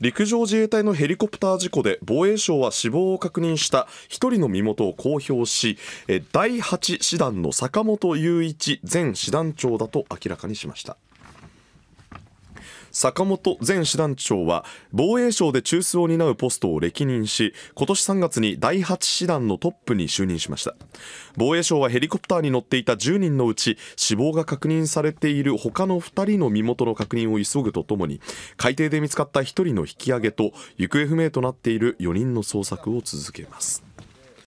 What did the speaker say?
陸上自衛隊のヘリコプター事故で防衛省は死亡を確認した1人の身元を公表し第8師団の坂本雄一前師団長だと明らかにしました。坂本前師団長は防衛省で中枢を担うポストを歴任し今年3月に第8師団のトップに就任しました防衛省はヘリコプターに乗っていた10人のうち死亡が確認されている他の2人の身元の確認を急ぐとともに海底で見つかった1人の引き上げと行方不明となっている4人の捜索を続けます